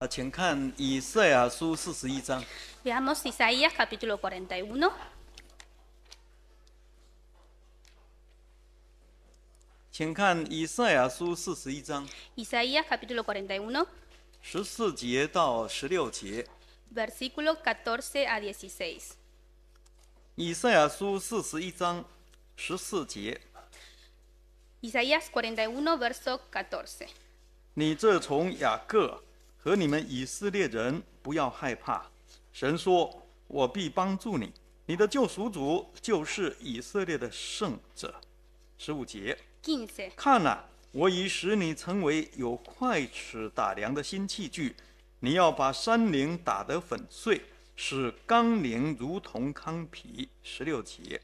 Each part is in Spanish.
啊，请看以赛亚书四十一章。Veamos Isaías capítulo cuarenta y uno. 请看《以赛亚书》四十一章十四节到十六节。《以赛亚书》四十一章十四节。以赛亚书四十一章十四节。你这从雅各和你们以色列人不要害怕，神说：“我必帮助你，你的救赎主就是以色列的圣者。”十五节。看了，我已使你成为有快尺打量的新器具。你要把山岭打得粉碎，使冈铃如同糠皮。十六节。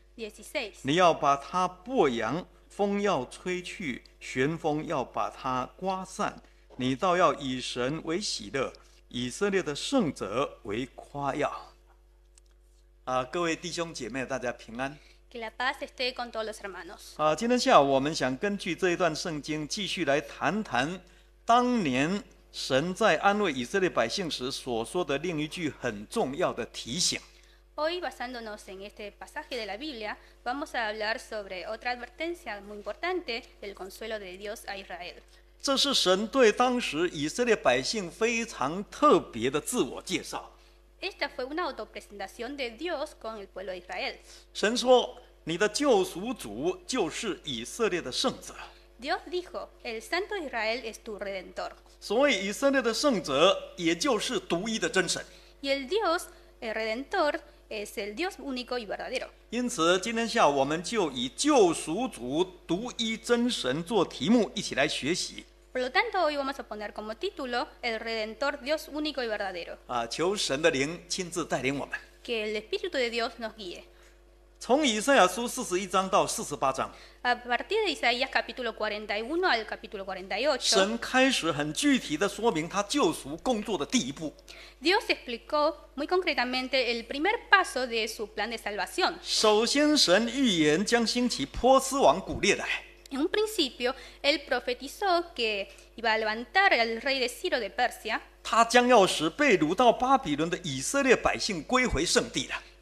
你要把它剥扬，风要吹去，旋风要把它刮散。你倒要以神为喜乐，以色列的圣者为夸耀。啊，各位弟兄姐妹，大家平安。Que la paz esté con todos los hermanos. Hoy, basándonos en este pasaje de la Biblia, vamos a hablar sobre otra advertencia muy importante del consuelo de Dios a Israel. 这是神对当时以色列百姓非常特别的自我介绍。esta fue una autopresentación de Dios con el pueblo de Israel. Dios dijo, el Santo Israel es tu redentor. Y el Dios, el redentor, es el Dios único y verdadero. Por lo tanto, hoy vamos a poner como título El Redentor, Dios único y verdadero. Ah, que el Espíritu de Dios nos guíe. A partir de Isaías capítulo 41 al capítulo 48, Dios explicó muy concretamente el primer paso de su plan de salvación. En un principio, él profetizó que iba a levantar al rey de Ciro de Persia,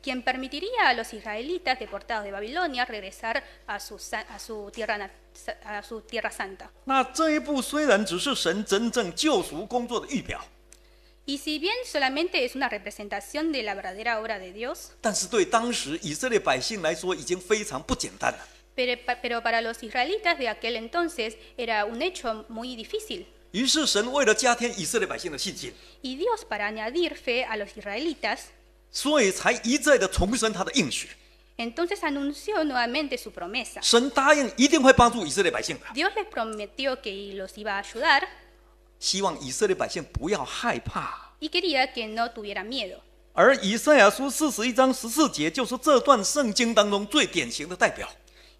quien permitiría a los israelitas deportados de Babilonia regresar a su, a su, tierra, santa. Y si bien solamente es una representación de la verdadera obra de Dios, pero, para los israelitas de aquel entonces era un hecho muy difícil. Y Dios para añadir fe a los israelitas, entonces anunció nuevamente su promesa. Dios les prometió que los iba a ayudar y quería que no tuvieran miedo. 而以赛亚书四十一章十四节就是这段圣经当中最典型的代表。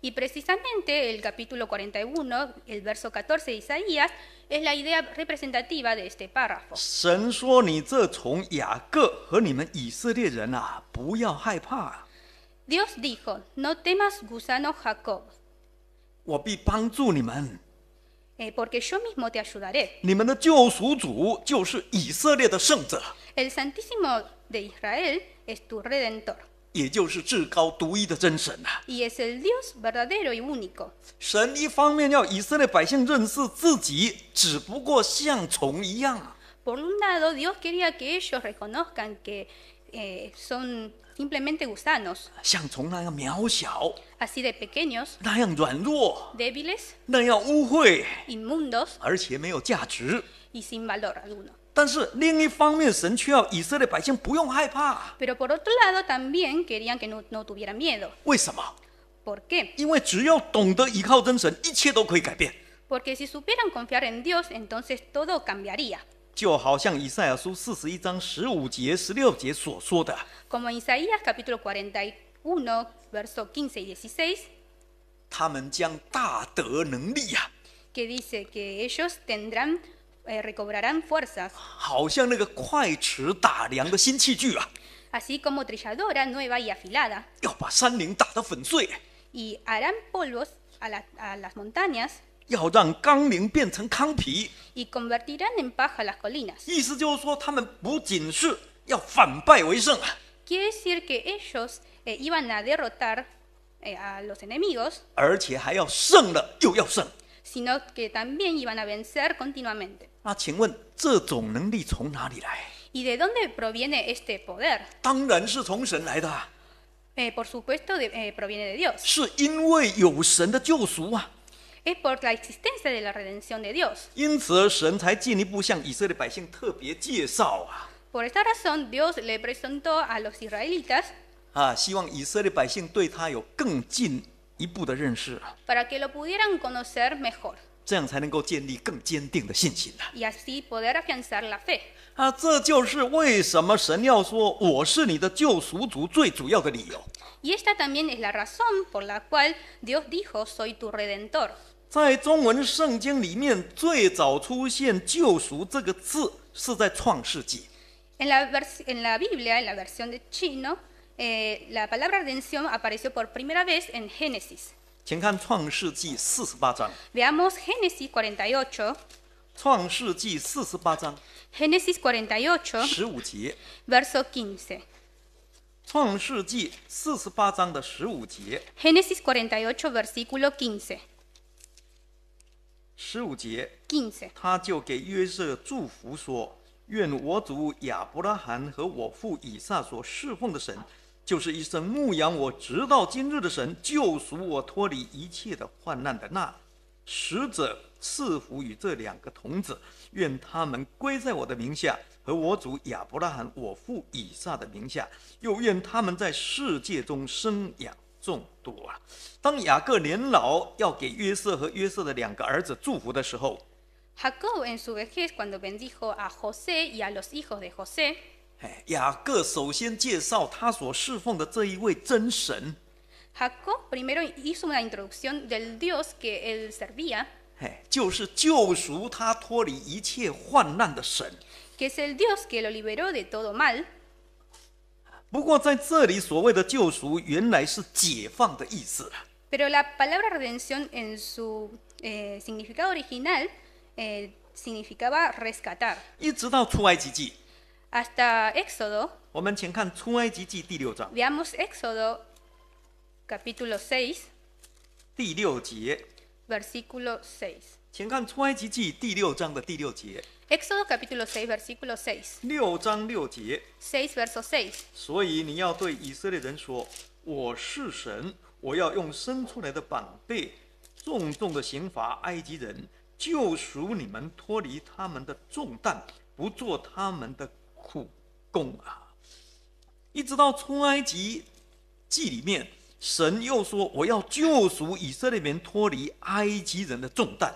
y precisamente el capítulo 41, el verso 14 de Isaías, es la idea representativa de este párrafo. Dios dijo, no temas gusano Jacob, porque yo mismo te ayudaré. El Santísimo de Israel es tu redentor. 也就是至高独一的真神呐。神一方面要以色列百姓认识自己，只不过像虫一样。像虫那样渺小，那样软弱，那样污秽，而且没有价值。但是另一方面，神却要以色列百姓不用害怕。Pero por otro lado también querían que no no tuvieran miedo. 为什么？Por qué？因为只要懂得依靠真神，一切都可以改变。Porque si superan confiar en Dios, entonces todo cambiaría. 就好像以赛亚书四十一章十五节、十六节所说的。Como Isaías capítulo cuarenta y uno verso quince dieciséis. 他们将大得能力呀。Que dice que ellos tendrán Eh, recobrarán fuerzas. así como trilladora nueva y afilada, y harán polvos a, las montañas y convertirán en paja las colinas. quiere decir que ellos eh, iban a derrotar eh, a los enemigos, sino que también iban a vencer continuamente. ¿Y de dónde proviene este poder? por supuesto, eh, proviene de Dios. Es por la existencia de la redención de Dios. Por esta razón, Dios le presentó a los israelitas para que lo pudieran conocer mejor. 这样才能够建立更坚定的信心呢。啊，这就是为什么神要说我是你的救赎主最主要的理由。在中文圣经里面，最早出现“救赎”这个字是在创世纪。请看《创世记》四十八章。Veamos Génesis cuarenta y ocho。《创世记》四十八章。Génesis cuarenta y ocho。十五节。Verso quince。《创世记》四十八章的十五节。Génesis cuarenta y ocho, versículo quince。十五节。Quince。他就给约瑟祝福说：“愿我主亚伯拉罕和我父以撒所侍奉的神。”就是一生牧养我直到今日的神，救赎我脱离一切的患难的那使者，赐福与这两个童子，愿他们归在我的名下和我主亚伯拉罕、我父以撒的名下，又愿他们在世界中生养众多啊！当雅各年老要给约瑟和约瑟的两个儿子祝福的时候 a o en su vez cuando bendijo a José y a los hijos de José. 雅各首先介绍他所侍奉的这一位真神。Jacob primero hizo una introducción del Dios que él servía。就是救赎他脱离一切患难的神。que es el Dios que lo liberó de todo mal。不过在这里所谓的救赎原来是解放的意思。pero la palabra redención en su significado original significaba rescatar。一直到出埃及记。我们请看《出埃及记》第六章。我们看《出埃及记》第六章的第六节。请看《出埃及记》第六章的第六节。六章六节。所以你要对以色列人说：“我是神，我要用生出来的膀臂，重重的刑罚埃及人，救赎你们脱离他们的重担，不做他们的。”苦供啊！一直到出埃及记里面，神又说：“我要救赎以色列人脱离埃及人的重担。”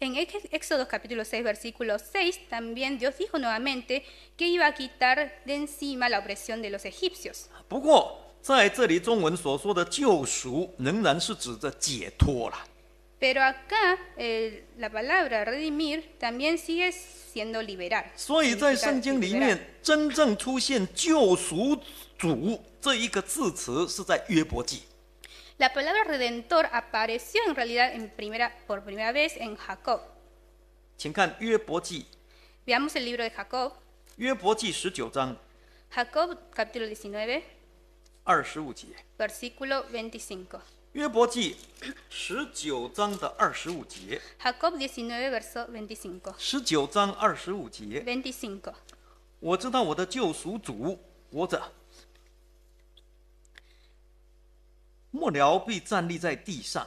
En éxodo capítulo seis versículo seis también Dios dijo nuevamente que iba a quitar de encima la opresión de los egipcios. 不过，在这里中文所说的“救赎”仍然是指着解脱了。Pero acá eh, la palabra redimir también sigue siendo liberar. La palabra redentor apareció en realidad en primera, por primera vez en Jacob. Veamos el libro de Jacob. Jacob capítulo 19. versículo 25. 约伯记十九章的二十五节。十九章二十五节。我知道我的救赎主活着。末了被站立在地上。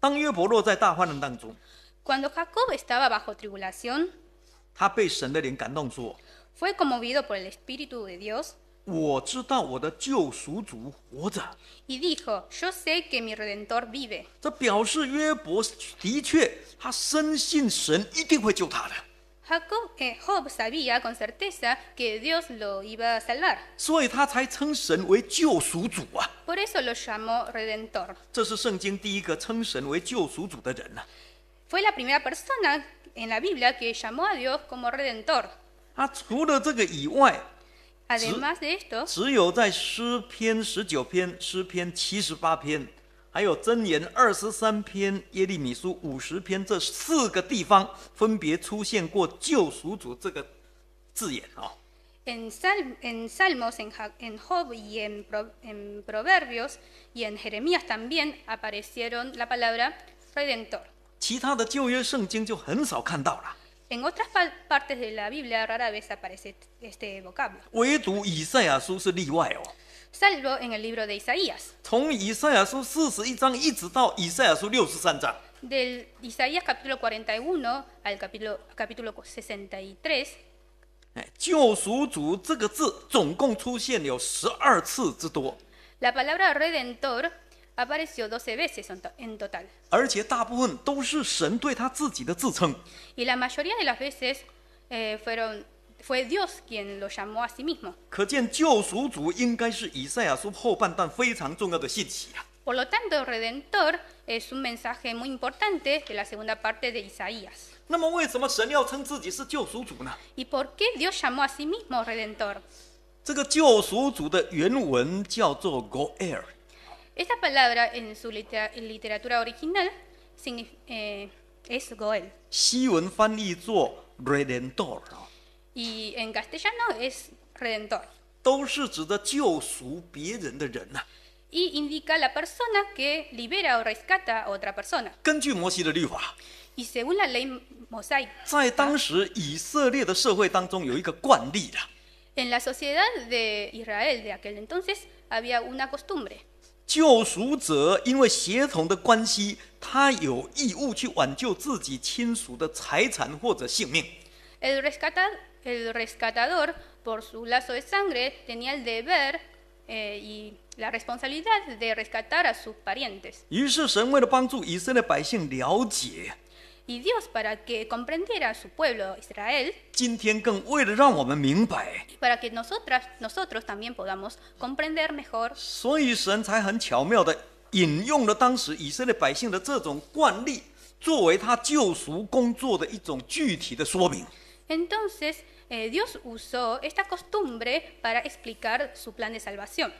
当约伯落在大患难当中，他被神的灵感动住。我知道我的救赎主活着。这表示约伯的确，他深信神一定会救他的。所以他才称神为救赎主啊！这是圣经第一个称神为救赎主的人呐！他除了这个以外。只有在诗篇十九篇、诗篇七十八篇，还有箴言二十三篇、耶利米书五十篇这四个地方，分别出现过“救赎主”这个字眼啊。在 Salmo、在 Salmo、在 Hab y en Proverbios y en Jeremías también aparecieron la palabra redentor。其他的旧约圣经就很少看到了。En otras partes de la Biblia rara vez aparece este vocablo. Salvo en el libro de Isaías. del Isaías capítulo 41 al capítulo, capítulo 63. Eh, la palabra redentor apareció doce veces en total. Y la mayoría de las veces eh, fueron fue Dios quien lo llamó a sí mismo. Por lo tanto, redentor es un mensaje muy importante de la segunda parte de Isaías. ¿Y por qué Dios llamó a sí mismo redentor? Esta palabra en su literatura original eh, es Goel. Y en castellano es Redentor. Y indica la persona que libera o rescata a otra persona. Y según la ley mosaica. en la sociedad de Israel de aquel entonces había una costumbre. 救赎者因为血统的关系，他有义务去挽救自己亲属的财产或者性命。El rescatador, por su lazo de sangre, tenía el deber y la responsabilidad de rescatar a sus parientes。于是神为了帮助以色列百姓了解。y Dios para que comprendiera a su pueblo Israel. para que nosotras, nosotros también podamos comprender mejor. entonces eh, Dios usó esta costumbre para explicar su plan de salvación,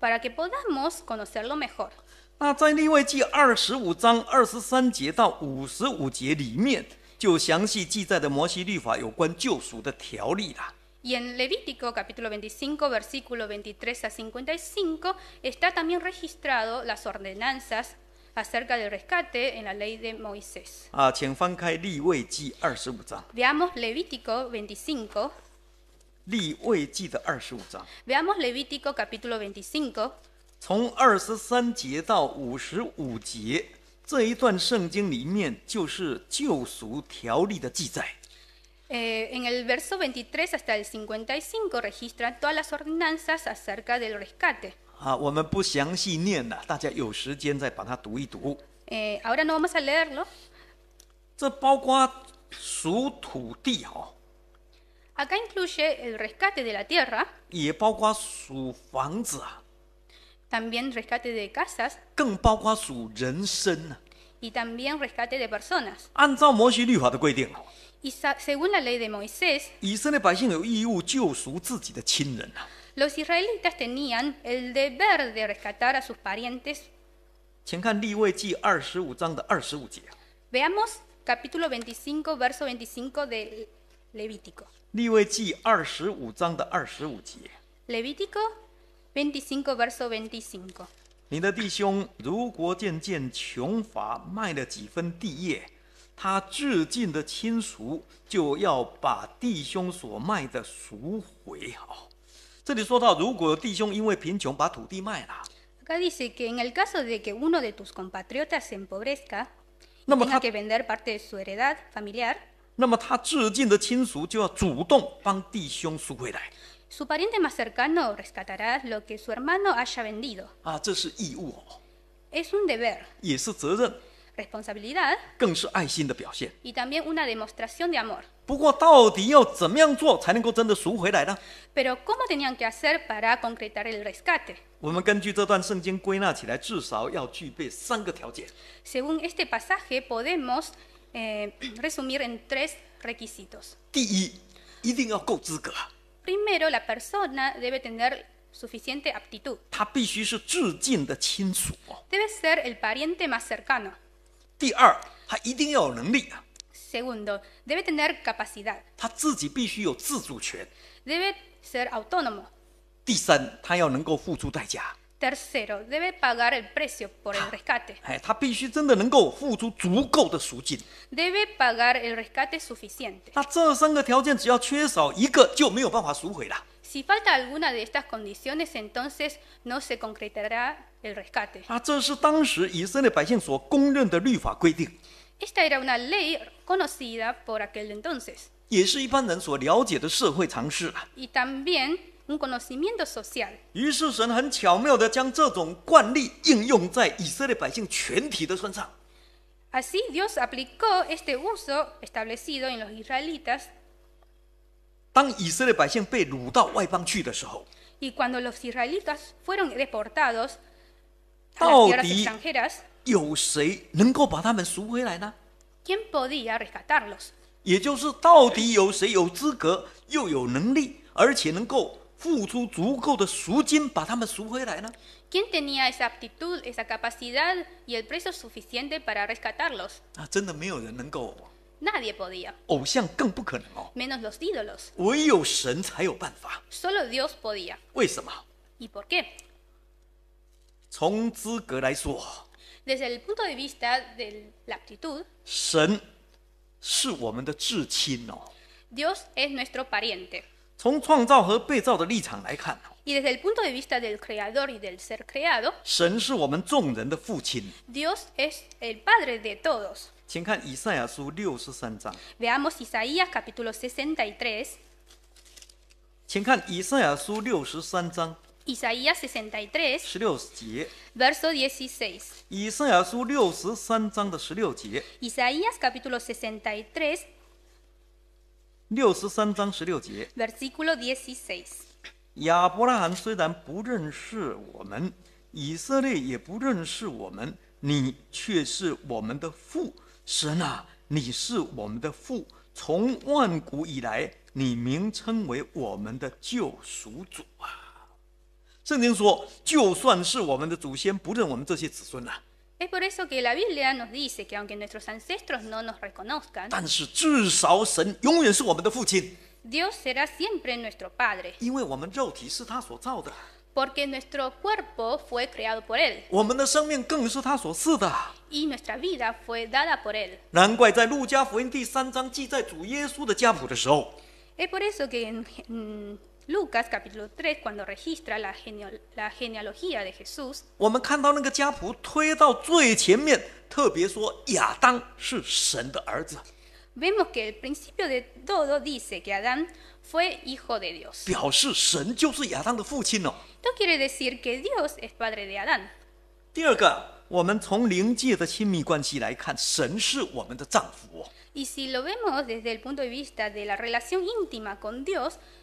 para que podamos conocerlo mejor. 那在《利未记》二十五章二十三节到五十五节里面，就详细记载的摩西律法有关救赎的条例了。Y en Levítico capítulo v e i t i c o versículo i n a c i e i o está también registrado las ordenanzas acerca del rescate en la ley de Moisés。请翻开《记》Veamos Levítico v e n i c i c 记》的章。Veamos Levítico capítulo v e i i c i c o en el verso 23 hasta el 55 registran todas las ordenanzas acerca del rescate. ahora no vamos a leerlo. acá incluye el rescate de la tierra, 也包括属房子啊。también rescate de casas Y también rescate de personas. Y según la ley de Moisés, Los israelitas tenían el deber de rescatar a sus parientes. Veamos capítulo 25, verso 25 de Levítico. 你的弟兄如果渐渐穷乏，卖了几分地业，他至近的亲属就要把弟兄所卖的赎回。哦，这里说到，如果弟兄因为贫穷把土地卖了，那么他那么他至近的亲属就要主动帮弟兄赎回来。Su pariente más cercano rescatará lo que su hermano haya vendido. Ah, es un deber, responsabilidad. Y también una demostración de amor. Pero ¿cómo tenían que hacer para concretar el rescate? Según este pasaje podemos eh, resumir en tres requisitos primero la persona debe tener suficiente aptitud. debe ser el pariente más cercano. segundo, debe tener capacidad. debe ser autónomo. 第三，他要能够付出代价。Tercero, debe pagar el precio por el ah. rescate. Debe pagar el rescate suficiente. Si falta alguna de estas condiciones, entonces no se concretará el rescate. Esta era una ley conocida por aquel entonces Y también un conocimiento social. así Dios aplicó este uso establecido en los israelitas. Y cuando los israelitas fueron deportados a las extranjeras, ¿Quién podía rescatarlos? 付出足够的赎金把他们赎回来呢？Quién tenía esa aptitud, esa capacidad y el precio suficiente para rescatarlos？啊，真的没有人能够。Nadie podía。偶像更不可能哦。Menos los ídolos。唯有神才有办法。Solo Dios podía。为什么？Y por qué？从资格来说。Desde el punto de vista de la aptitud。神是我们的至亲哦。Dios es nuestro pariente。Y desde el punto de vista del creador y del ser creado, Dios es el Padre de todos. Veamos Isaías capítulo 63, Isaías 63, verso 16. Isaías capítulo 63, 六十三章十六节。亚伯拉罕虽然不认识我们，以色列也不认识我们，你却是我们的父。神啊，你是我们的父，从万古以来，你名称为我们的救赎主啊。圣经说，就算是我们的祖先不认我们这些子孙了。Es por eso que la Biblia nos dice que aunque nuestros ancestros no nos reconozcan, Dios será siempre nuestro Padre, Porque nuestro cuerpo fue creado por Él Y nuestra vida fue dada por Él. Es por eso que Lucas capítulo 3 cuando registra la, la genealogía de Jesús. vemos que el principio de todo dice que Adán fue hijo de Dios. Esto quiere decir que Dios es padre de Adán. Y si lo vemos desde el punto de vista de la relación íntima con Dios,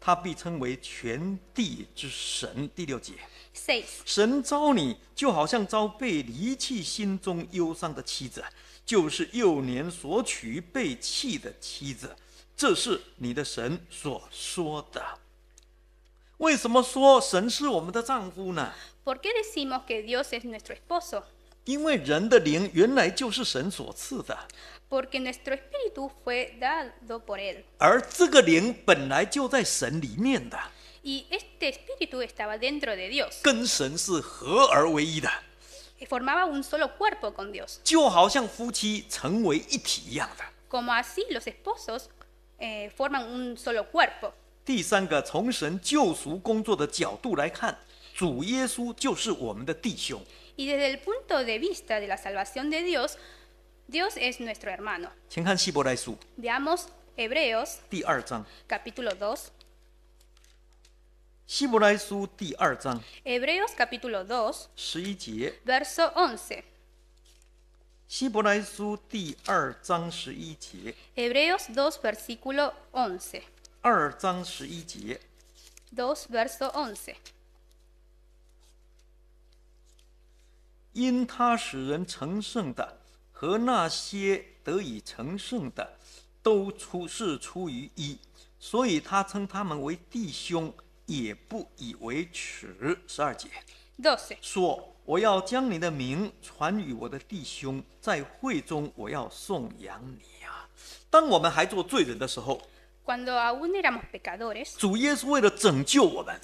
他被称为全地之神。第六节，神招你，就好像招被离弃、心中忧伤的妻子，就是幼年所娶被弃的妻子。这是你的神所说的。为什么说神是我们的丈夫呢？因为人的灵原来就是神所赐的，而这个灵本来就在神里面的，跟神是合而为一的，就好像夫妻成为一体一样的。第三个，从神救赎工作的角度来看，主耶稣就是我们的弟兄。Y desde el punto de vista de la salvación de Dios, Dios es nuestro hermano. Veamos Hebreos capítulo 2. Hebreos capítulo 2, verso 11. Hebreos 2, versículo 11. 2, verso 11. 因他使人成圣的，和那些得以成圣的，都出是出于一，所以他称他们为弟兄，也不以为耻。十二节。说我要将你的名传与我的弟兄，在会中我要颂扬你啊！当我们还做罪人的时候，主耶稣为了拯救我们，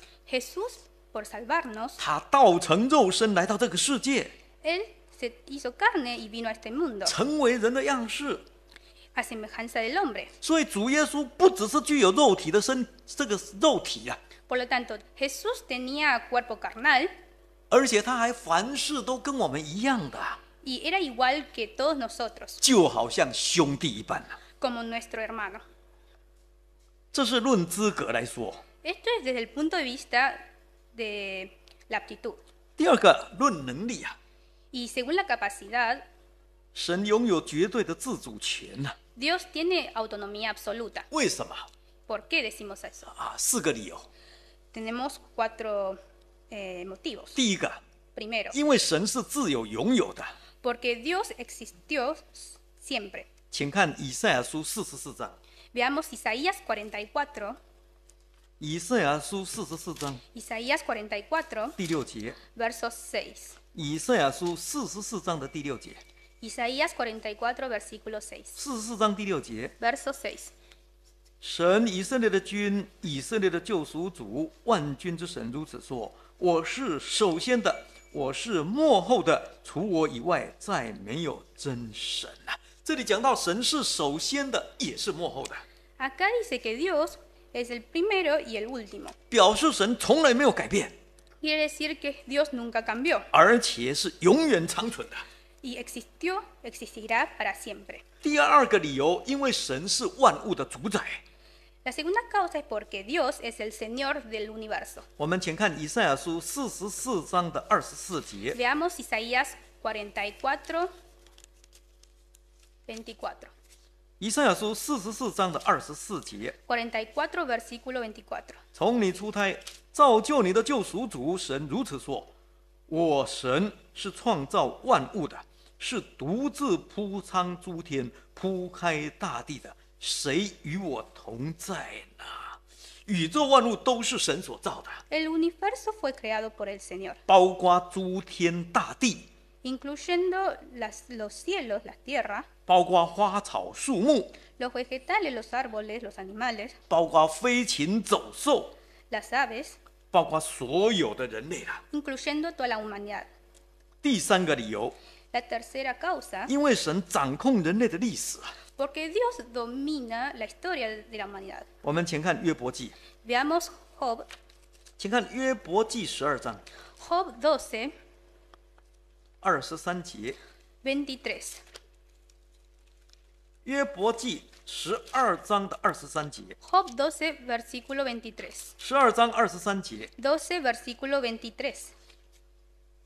他道成肉身来到这个世界。Él se hizo carne y vino a este mundo a semejanza del hombre. por lo tanto, Jesús tenía cuerpo carnal y era igual que todos nosotros, como nuestro hermano. esto es desde el punto de vista de la aptitud. Y según la capacidad, Dios tiene autonomía absoluta. ¿Por qué decimos eso? Tenemos cuatro eh, motivos. Primero, porque Dios existió siempre. Veamos Isaías 44, versos Isaías 44, Verso 6. 以赛亚书四十四章的第六节。以赛亚书 a s versículo s 四十四章第六节。Verso s 神以色列的君，以色列的救赎主，万军之神如此说：“我是首先的，我是幕后的，除我以外，再没有真神了。”这里讲到神是首先的，也是幕后的。Acá dice que Dios es el primero y el último。表示神从来没有改变。quiere decir que Dios nunca cambió Y existió, existirá para siempre. La segunda causa es porque Dios es el Señor del universo. Veamos Isaías 44, 24. 以赛亚书四十四章的二十四节，44, versículo 24. 从你出胎造就你的救赎主神如此说：“我神是创造万物的，是独自铺苍诸天、铺开大地的。谁与我同在呢？宇宙万物都是神所造的。”El universo fue creado por el señor，包括诸天大地，incluyendo las los cielos，la tierra，包括花草树木，los vegetales，los árboles，los animales，包括飞禽走兽，las aves。包括所有的人类了。第三个理由，因为神掌控人类的历史。我们请看约伯记，请看约伯记十二章二十三节。约伯记。十二章的二十三节。十二章二十三节。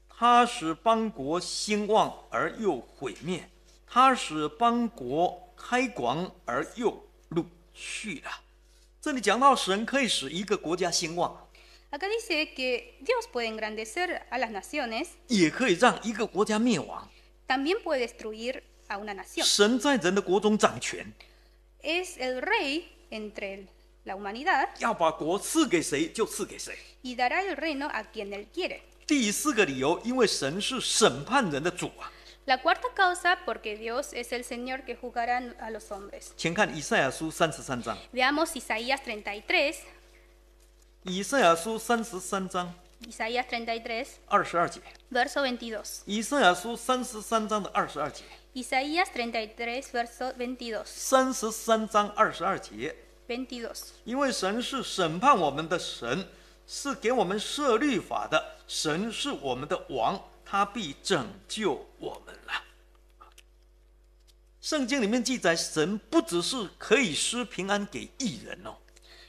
他使邦国兴旺而又毁灭。二十三节。十二章二十三节。十二章二十三节。十二章二十三节。十二章二十三节。十二章二十三节。十二章二 es el rey entre la humanidad y dará el reino a quien él quiere. La cuarta causa, porque Dios es el Señor que juzgará a los hombres. Veamos Isaías 33, Isaías 33, Verso 22. 以赛亚三十三章二十二节。因为神是审判我们的神，是给我们设律法的神，是我们的王，他必拯救我们了。圣经里面记载，神不只是可以施平安给异人哦。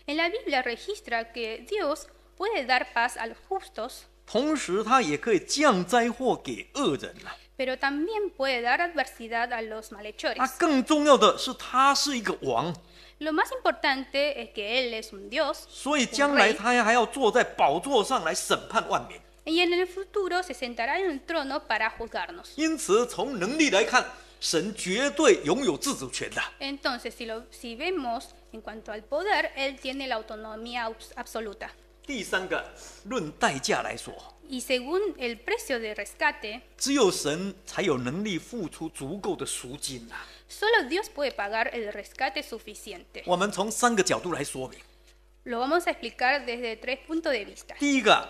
En la Biblia registra que Dios puede dar paz al justos。同时，他也可以降灾祸给恶人了。pero también puede dar adversidad a los malhechores. Lo más importante es que Él es un Dios, Y en el futuro se sentará en el trono para juzgarnos. Entonces, si, si vemos en cuanto al poder, Él tiene la autonomía absoluta. 第三个，论代价来说，只有神才有能力付出足够的赎金。我们从三个角度来说明。第一个，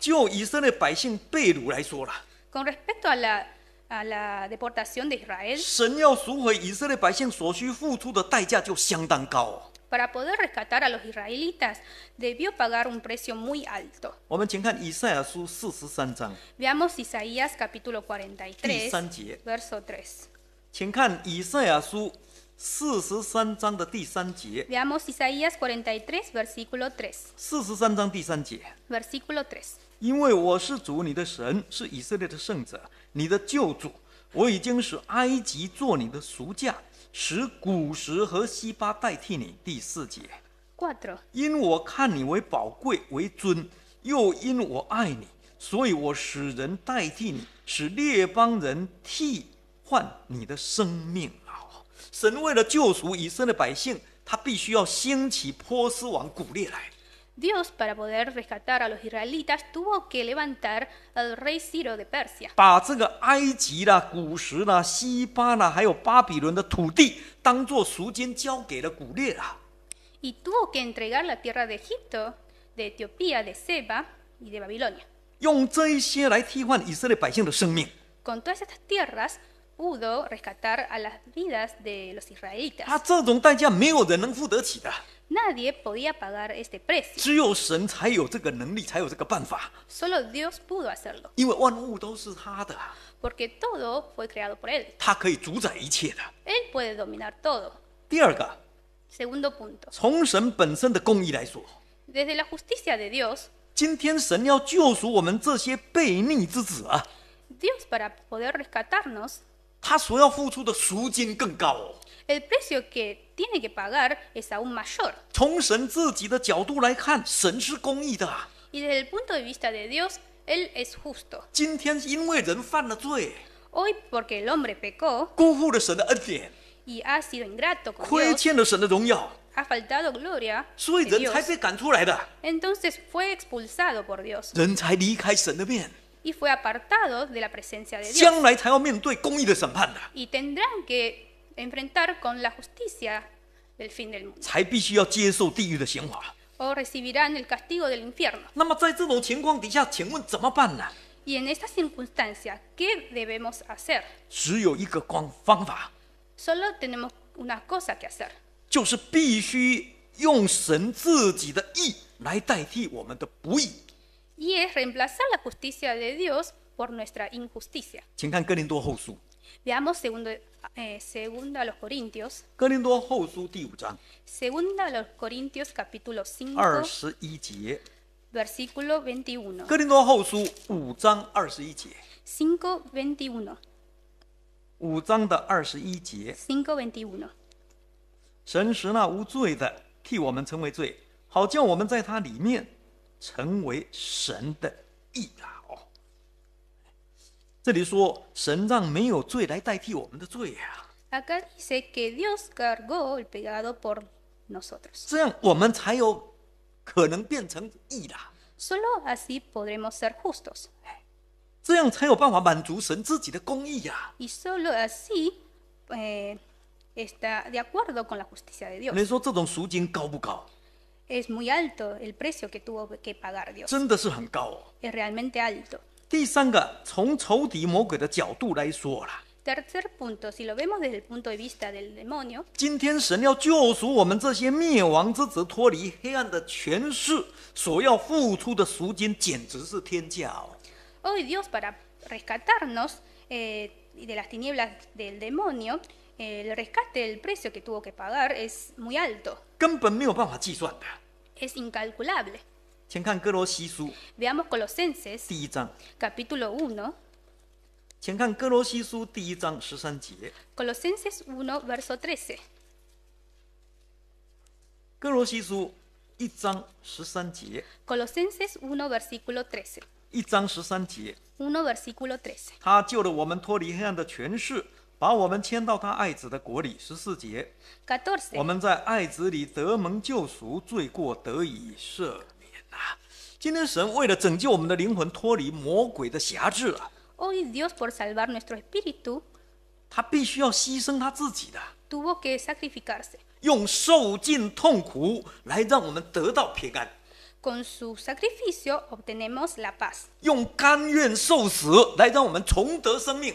就以色列百姓被掳来说了，神要赎回以色列百姓所需付出的代价就相当高。Para poder rescatar a los israelitas, debió pagar un precio muy alto. Veamos Isaías capítulo 43, verso 3. Veamos Isaías 43, versículo 3. Versículo 3. 因为我是主你的神，是以色列的圣者，你的救主。我已经使埃及做你的赎价。使古时和西巴代替你第四节，因我看你为宝贵为尊，又因我爱你，所以我使人代替你，使列邦人替换你的生命神为了救赎以色列百姓，他必须要兴起波斯王古列来。Dios, para poder rescatar a los israelitas, tuvo que levantar al rey Ciro de Persia. y tuvo que entregar la tierra de Egipto, de Etiopía, de Seba y de Babilonia. con todas estas tierras pudo rescatar a las vidas de los israelitas. Nadie podía pagar este precio. Solo Dios pudo hacerlo, Porque todo fue creado por Él. Él puede dominar todo. Segundo punto. Desde la justicia de Dios, Dios para poder rescatarnos 他所要付出的赎金更高。从神自己的角度来看，神是公义的。今天因为人犯了罪，辜负了神的恩典，亏欠了神的荣耀，所以人才被赶出来的。人才离开神的面。y fue apartado de la presencia de Dios. Y tendrán que enfrentar con la justicia del fin del mundo O recibirán el castigo del infierno. Y en esta circunstancia ¿qué debemos hacer? Solo tenemos una cosa que hacer y es reemplazar la justicia de Dios por nuestra injusticia. Veamos segundo, eh, a los Corintios. 哥林多后书第五章 a los Corintios capítulo 5, versículo 21. 5 21. 5, 21. 成为神的义啊！哦，这里说神让没有罪来代替我们的罪呀。a q u dice que Dios cargó el pecado por nosotros。这样我们才有可能变成义的。Solo así podremos ser justos。这样才有办法满足神自己的公义呀。Y solo así está de acuerdo con la justicia de Dios。你说这种赎金高不高？Es muy alto el precio que tuvo que pagar Dios. Es realmente alto. Tercer punto, si lo vemos desde el punto de vista del demonio, Hoy Dios para rescatarnos eh, de las tinieblas del demonio eh, el rescate, el precio que tuvo que pagar es muy alto. Es incalculable. Veamos Colosenses, capítulo 1. Colosenses 1, verso 13. Colosenses 1, versículo 13. 1, versículo 13. 把我们迁到他爱子的国里，十四节。我们在爱子里得蒙救赎，罪过得以赦免了。今天神为了拯救我们的灵魂脱离魔鬼的辖制啊！他必须要牺牲他自己的，用受尽痛苦来让我们得到平安。用甘愿受死来让我们重得生命。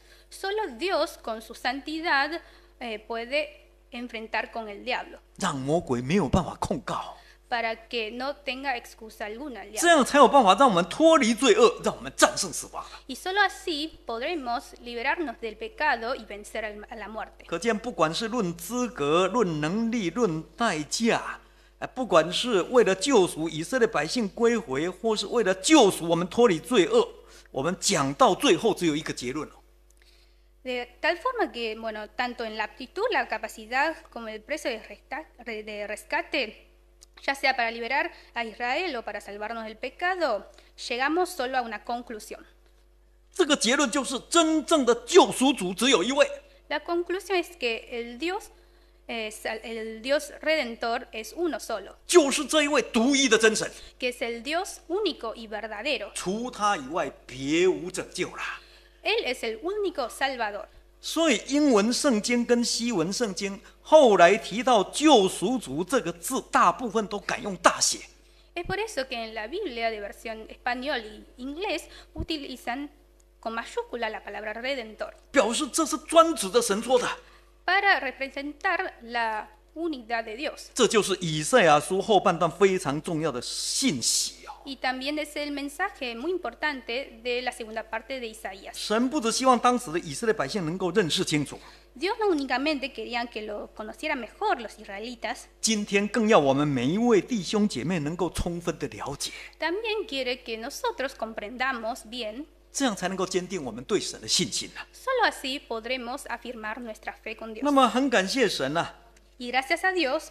只有神，神与他的圣洁，才能与魔鬼对抗。让魔鬼没有办法控告，这样才有办法让我们脱离罪恶，让我们战胜死亡。只有这样，我们才能脱离罪恶，战胜死亡。可见，不管是论资格、论能力、论代价，不管是为了救赎以色列百姓归回，或是为了救赎我们脱离罪恶，我们讲到最后只有一个结论。De tal forma que, bueno, tanto en la aptitud, la capacidad, como el precio de rescate, ya sea para liberar a Israel o para salvarnos del pecado, llegamos solo a una conclusión. La conclusión es que el Dios, el Dios redentor es uno solo. Que es el Dios único y verdadero. Él es el único Salvador. Es por eso que en la Biblia de versión español y inglés utilizan con mayúscula la palabra redentor Para representar la unidad de Dios. 这就是以赛亚书后半段非常重要的信息。y también es el mensaje muy importante de la segunda parte de Isaías. Dios no únicamente quería que lo conocieran mejor los israelitas, También quiere que nosotros comprendamos bien, Solo así podremos afirmar nuestra fe con Dios.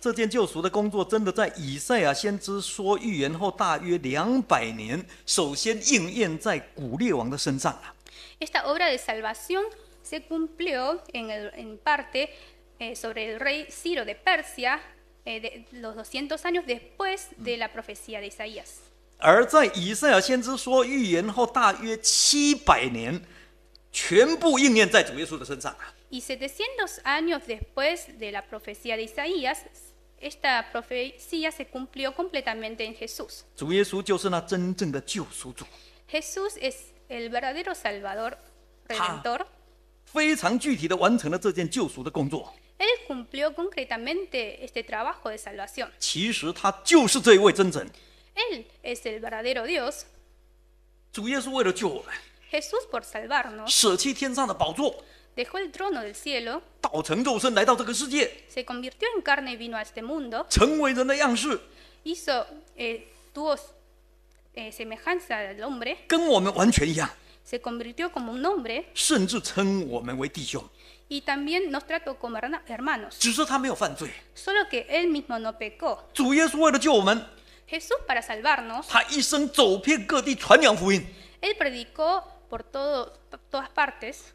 这件救赎的工作真的在以赛亚先知说预言后大约两百年，首先应验在古列王的身上了。Esta obra de salvación se cumplió en el en parte sobre el rey Ciro de Persia los d o s c i e años después de la profecía de Isaías。而在以赛尔先知说预言后大约七百年，全部应验在主耶稣的身上了。Y 700 años después de la profecía de Isaías, esta profecía se cumplió completamente en Jesús. Jesús es el verdadero Salvador, Redentor. Él cumplió concretamente este trabajo de salvación. Él es el verdadero Dios. Jesús por salvarnos dejó el trono del cielo, se convirtió en carne y vino a este mundo, hizo eh, tuvo eh, semejanza al hombre, se convirtió como un hombre y también nos trató como hermanos. Solo que él mismo no pecó. Jesús para salvarnos, Él predicó por todas partes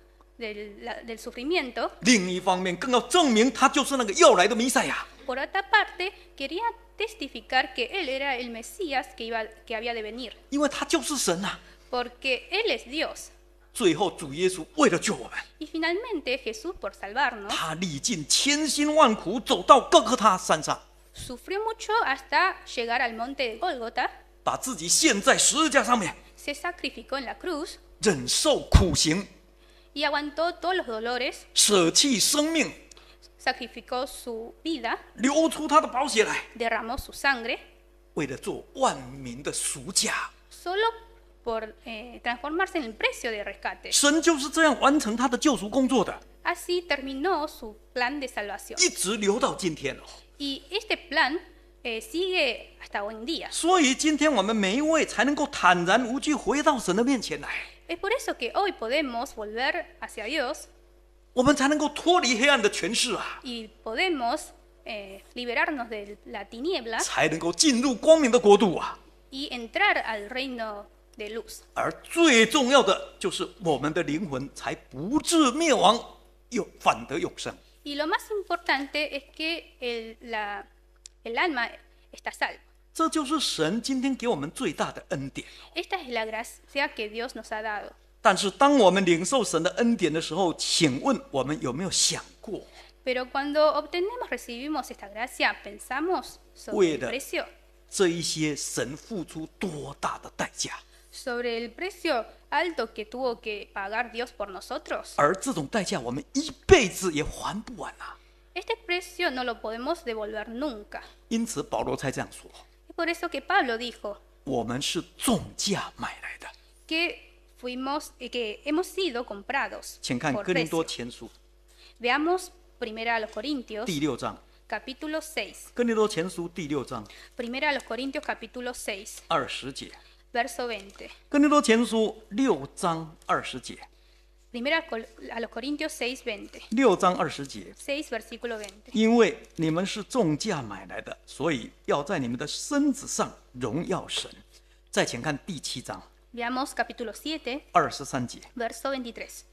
del, sufrimiento. por otra parte, quería testificar que él era el Mesías que, iba, que había de venir, porque él es Dios. y finalmente Jesús, por salvarnos, sufrió mucho hasta llegar al monte de Golgota se sacrificó en la cruz, y aguantó todos los dolores Sacrificó su vida Derramó su sangre Solo por eh, transformarse en el precio de rescate. Así terminó su plan de salvación. Y este plan eh, sigue hasta hoy en día. Dios es por eso que hoy podemos volver hacia Dios y podemos eh, liberarnos de la tiniebla y entrar al reino de luz. Y lo más importante es que el, el alma está salvo. 这就是神今天给我们最大的恩典。但是，当我们领受神的恩典的时候，请问我们有没有想过，为了这一些神付出多大的代价？而这种代价，我们一辈子也还不完啊！因此，保罗才这样说。Es por eso que Pablo dijo, fuimos, eh, que hemos sido comprados. 请看《por Veamos precio. primera a los Corintios, capítulo 6. Primero Primera a los Corintios, capítulo 6, verso 20. Primero a los Corintios 6, 20 6, versículo 20 Veamos capítulo 7, 23 7, verso 23.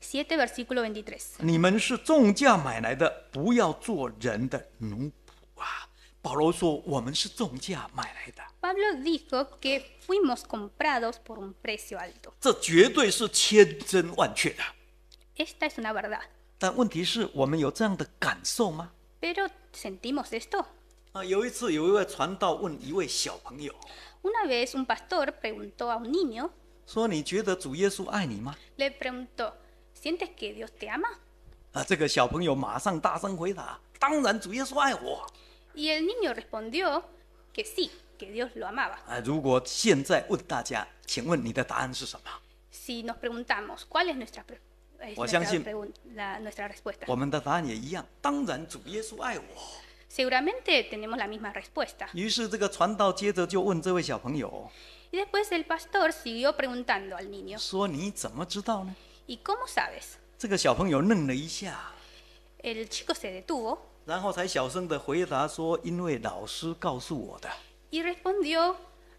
7, versículo 23. 你们是重价买来的，不要做人的奴仆啊！Pablo dijo que fuimos comprados por un precio alto. Esta es una verdad. Pero sentimos esto. Una vez un pastor preguntó a un Le preguntó, ¿sientes que Dios te ama! Y el niño respondió que sí, que Dios lo amaba. Ah, si nos preguntamos cuál es nuestra, nuestra la- nuestra respuesta, seguramente tenemos la misma respuesta. Y después el pastor siguió preguntando al niño, ¿y cómo sabes? El chico se detuvo 然后才小声的回答说：“因为老师告诉我的。”，伊 respondió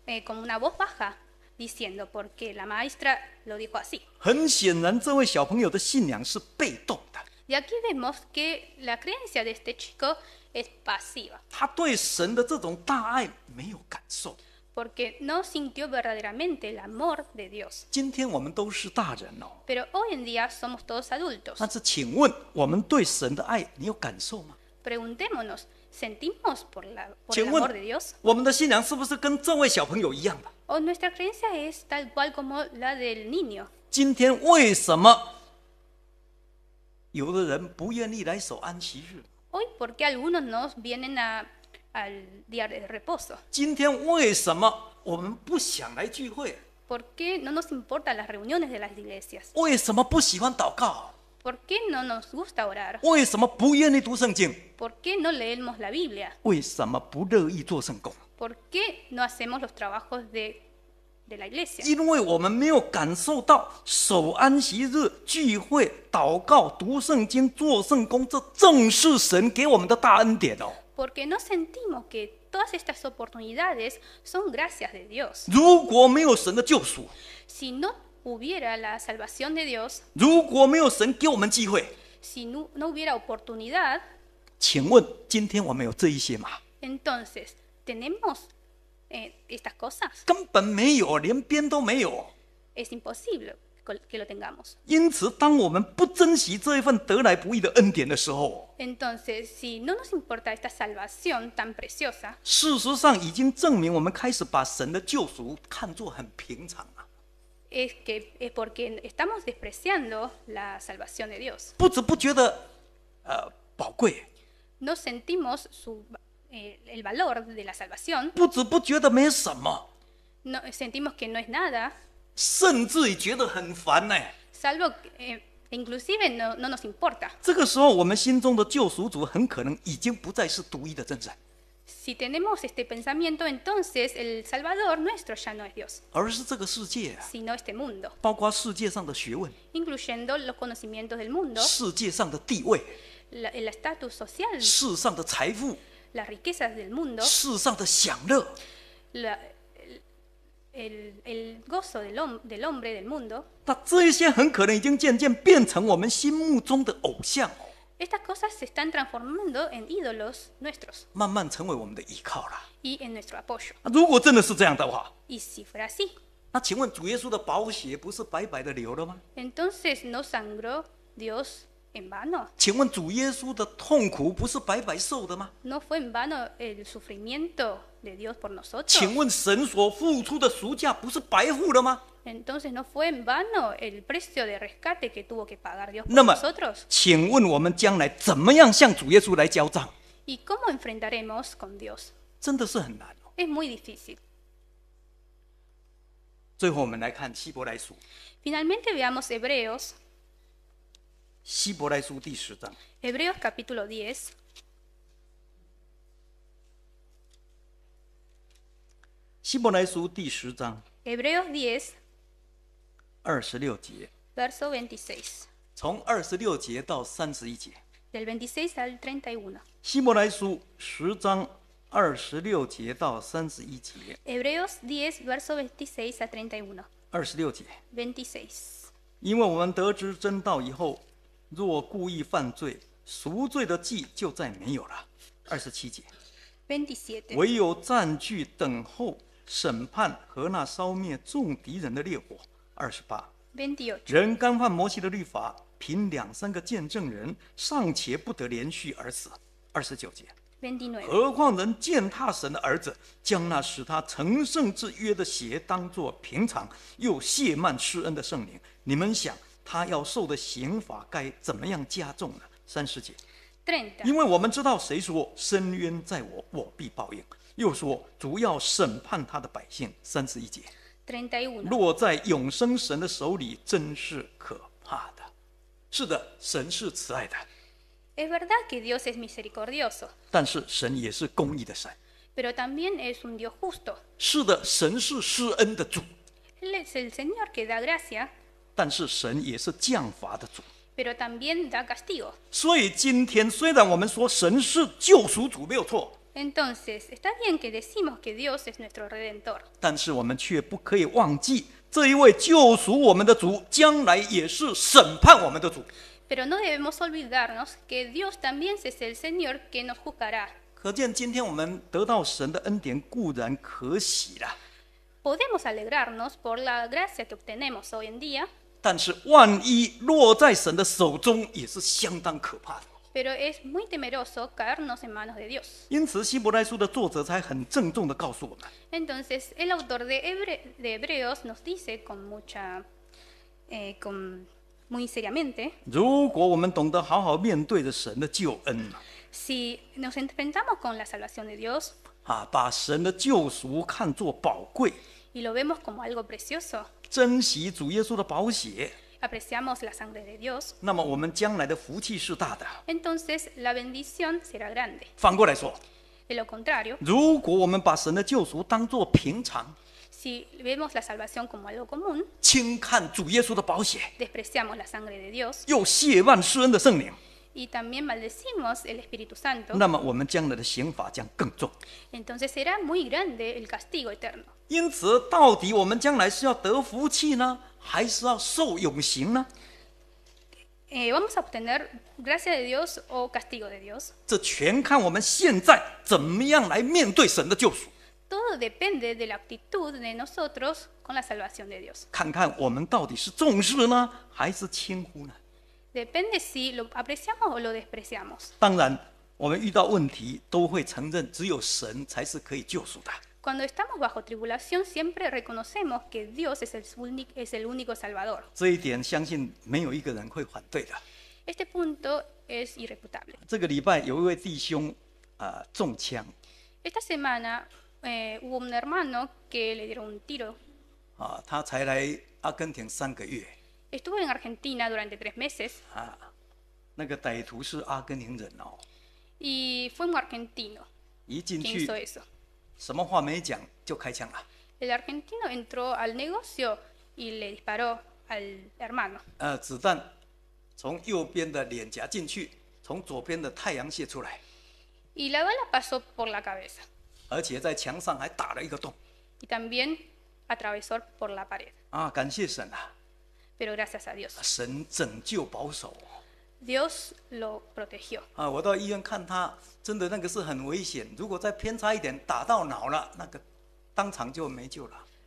c o n una voz baja，diciendo porque la maestra lo dijo así。很显然，这位小朋友的信仰是被动的。y aquí vemos que la creencia de este chico es pasiva。他对神的这种大爱没有感受。porque no sintió verdaderamente el amor de Dios。今天我们都是大人哦。pero hoy en día somos todos adultos。但是，请问，我们对神的爱，你有感受吗？Preguntémonos, ¿sentimos por, la, el amor de Dios? ¿O nuestra creencia es tal cual como la del niño? ¿Por qué algunos no vienen al día de reposo. ¿Por qué no nos importan las reuniones de las iglesias? ¿Por qué no nos gusta orar? ¿Por qué no leemos la Biblia? ¿Por qué no hacemos los trabajos de, de la iglesia? Porque no sentimos que todas estas oportunidades son gracias de Dios. Si no hubiera la salvación de Dios, si no, hubiera oportunidad, entonces, ¿tenemos eh, estas cosas? Es imposible que lo tengamos. Entonces, si no nos importa esta salvación tan preciosa, es que es porque estamos despreciando la salvación de Dios. No sentimos eh, el valor de la salvación, No sentimos que no es nada, Salvo, eh, inclusive no, nos importa. Si tenemos este pensamiento, entonces el Salvador nuestro ya no es Dios, Sino este mundo, Incluyendo los conocimientos del mundo, el estatus social, Las riquezas del mundo, el- gozo del, del hombre, del mundo estas cosas se están transformando en ídolos nuestros Y en nuestro apoyo. Ah, y si fuera así, ¿Entonces no sangró Dios en vano. ¿No fue en vano el sufrimiento de Dios por nosotros. Entonces no fue en vano el precio de rescate que tuvo que pagar Dios por nosotros? ¿Y cómo enfrentaremos con Dios? Es muy difícil. Finalmente, veamos Hebreos, Hebreos capítulo 10, Hebreos 10二十六节，从二十六节到三十一节，希伯来书十章二十六节到三十一节，二十六节，因为我们得知真道以后，若故意犯罪，赎罪的祭就再没有了。二十七节，唯有占据等候审判和那烧灭众敌人的烈火。二十八，人干犯摩西的律法，凭两三个见证人尚且不得连续而死，二十九节。何况人践踏神的儿子，将那使他成圣之约的邪当作平常，又亵慢施恩的圣灵，你们想他要受的刑罚该怎么样加重呢？三十节。因为我们知道，谁说深渊在我，我必报应；又说主要审判他的百姓。三十节。落在永生神的手里，真是可怕的。是的，神是慈爱的。但是神也是公益的神。是的，神是施恩的主。但是神也是降罚的主。所以今天，虽然我们说神是救赎主，没有错。Entonces, está bien que decimos que Dios es nuestro redentor. Pero no debemos olvidarnos que Dios también es el Señor que nos juzgará. Podemos alegrarnos por la gracia que obtenemos hoy en día, 但是万一落在神的手中，也是相当可怕的。pero es muy temeroso caernos en manos de Dios. Entonces el autor de, Hebreos nos dice con mucha, eh, muy seriamente, Si nos enfrentamos con la salvación de Dios Y lo vemos como algo precioso, apreciamos la sangre de Dios, entonces la bendición será grande. De lo contrario, si vemos la salvación como algo común, despreciamos la sangre de Dios y también maldecimos el Espíritu Santo, entonces será muy grande el castigo eterno. 还是要受永刑呢？vamos a obtener gracia de Dios o castigo de Dios？这全看我们现在怎么样来面对神的救赎。todo depende de la actitud de nosotros con la salvación de Dios。看看我们到底是重视呢，还是轻忽呢？depende si lo apreciamos o lo despreciamos。当然，我们遇到问题都会承认，只有神才是可以救赎的。Cuando estamos bajo tribulación, siempre reconocemos que Dios es el, es el único Salvador. Este punto es irreputable. Esta semana eh, hubo un hermano que le dieron un tiro. Estuvo en Argentina durante tres meses Y fue un argentino quien hizo eso. 什么话没讲就开枪了？El argentino entró al negocio y le disparó al hermano。呃，子弹从右边的脸颊进去，从左边的太阳穴出来。Y la bala pasó por la cabeza。而且在墙上还打了一个洞。Y también atravesó por la pared。啊，感谢神啊！Pero gracias a Dios。神拯救保守。Dios lo protegió.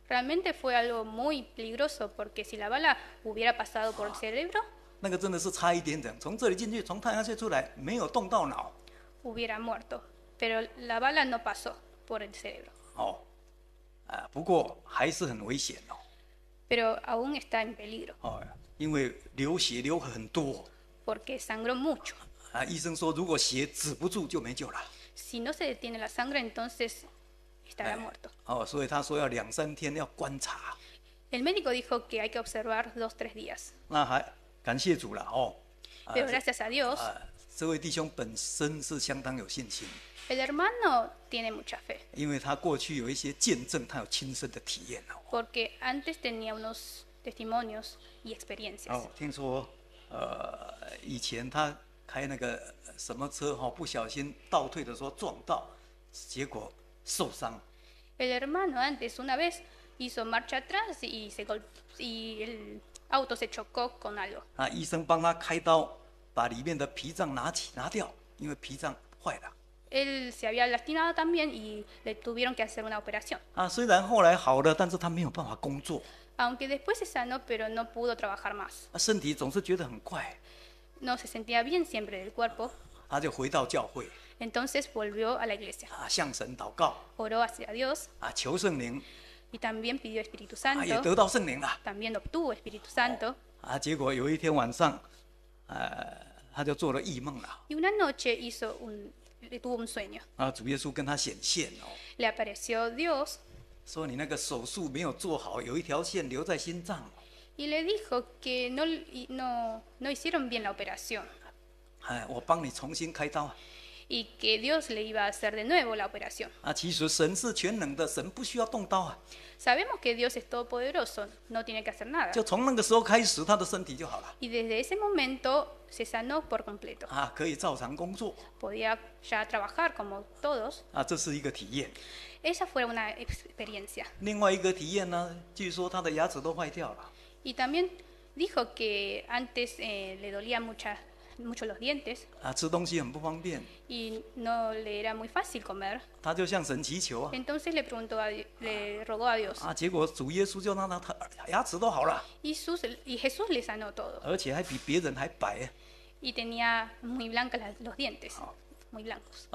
Realmente fue algo muy peligroso porque si la bala hubiera pasado por el cerebro, hubiera muerto. Pero la bala no pasó por el cerebro. Pero aún está en peligro porque sangró mucho. Si no se detiene la sangre, entonces estará muerto. El médico dijo que hay que observar dos, tres días. Pero gracias a Dios, el hermano tiene mucha fe, Porque antes tenía unos testimonios y experiencias. 呃，以前他开那个什么车哈，不小心倒退的时候撞到，结果受伤。El hermano antes una vez hizo marcha atrás y se golp y el auto se chocó con algo。啊，医生帮他开刀，把里面的脾脏拿起拿掉，因为脾脏坏了。Él se había lastimado también y le tuvieron que hacer una operación。啊，虽然后来好了，但是他没有办法工作。aunque después se sanó, pero no pudo trabajar más. No se sentía bien siempre del cuerpo, entonces volvió a la iglesia, oró hacia Dios y también pidió Espíritu Santo, también obtuvo Espíritu Santo. Y una noche hizo un, tuvo un sueño. Le apareció Dios 说你那个手术没有做好，有一条线留在心脏。Y le dijo que no no no hicieron bien la operación. 哎，我帮你重新开刀。Y que Dios le iba a hacer de nuevo la operación. 啊，其实神是全能的，神不需要动刀啊。Sabemos que Dios es todopoderoso, no tiene que hacer nada. Y desde ese momento se sanó por completo. Ah, Podía ya trabajar como todos. Ah, Esa fue una experiencia. Y también dijo que antes le dolía muchas mucho los dientes y no le era muy fácil comer. Entonces le preguntó a le rogó a Dios. y Jesús le sanó todo. Y tenía muy blancos los dientes. Ah. Muy blancos.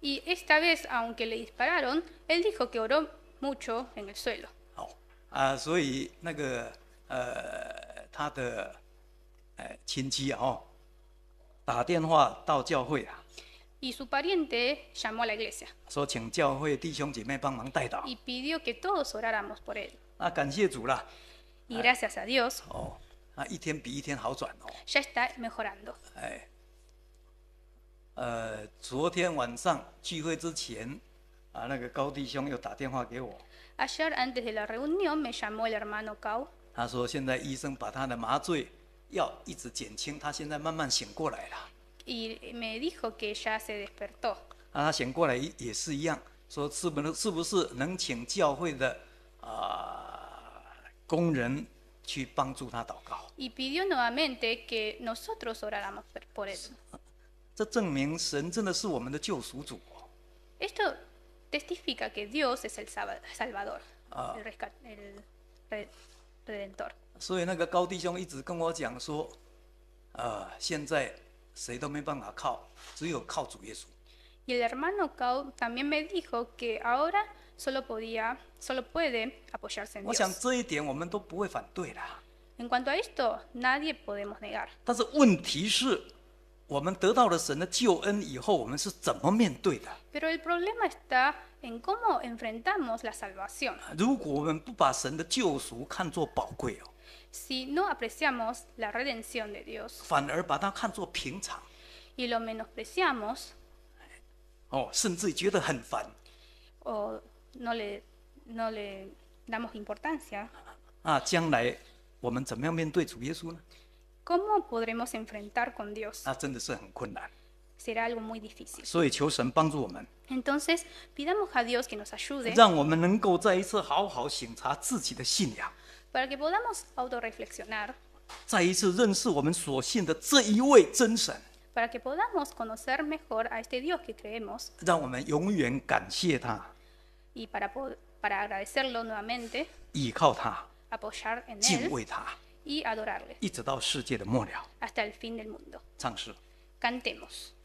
y esta vez, aunque le dispararon, él dijo que oró mucho en el suelo. 呃，他的，呃，亲戚哦，打电话到教会啊。Y su pariente llamó a la iglesia。说请教会弟兄姐妹帮忙代祷。Y pidió que todos oráramos por él。那感谢主了。Y gracias a Dios。哦，啊，一天比一天好转哦。Ya está mejorando。哎，呃，昨天晚上聚会之前，啊，那个高弟兄又打电话给我。Ayer antes de la reunión me llamó el hermano Cao。y me dijo que ya se despertó. y pidió nuevamente que nosotros oráramos por él. esto testifica que Dios es el Salvador, el, redentor. y el hermano Cao también me dijo que ahora solo podía, solo puede apoyarse en Dios. cuanto a esto, nadie podemos negar. Pero el problema está en cómo enfrentamos la salvación. si no apreciamos la redención de Dios y lo menospreciamos o no le, no le damos importancia, ¿cómo podremos enfrentar con Dios? será algo muy difícil. entonces pidamos a Dios que nos ayude para que podamos autorreflexionar, para que podamos conocer mejor a este Dios que creemos y para, agradecerlo nuevamente, apoyar en Él y adorarle hasta el fin del mundo. cantemos